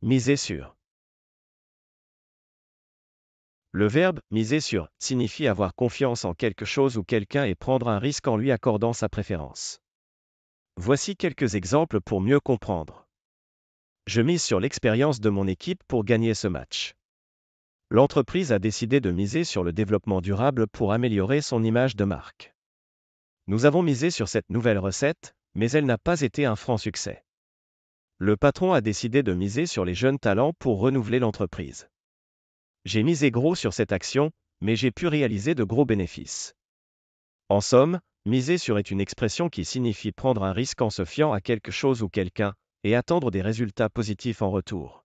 Miser sur. Le verbe miser sur signifie avoir confiance en quelque chose ou quelqu'un et prendre un risque en lui accordant sa préférence. Voici quelques exemples pour mieux comprendre. Je mise sur l'expérience de mon équipe pour gagner ce match. L'entreprise a décidé de miser sur le développement durable pour améliorer son image de marque. Nous avons misé sur cette nouvelle recette, mais elle n'a pas été un franc succès le patron a décidé de miser sur les jeunes talents pour renouveler l'entreprise. J'ai misé gros sur cette action, mais j'ai pu réaliser de gros bénéfices. En somme, miser sur est une expression qui signifie prendre un risque en se fiant à quelque chose ou quelqu'un, et attendre des résultats positifs en retour.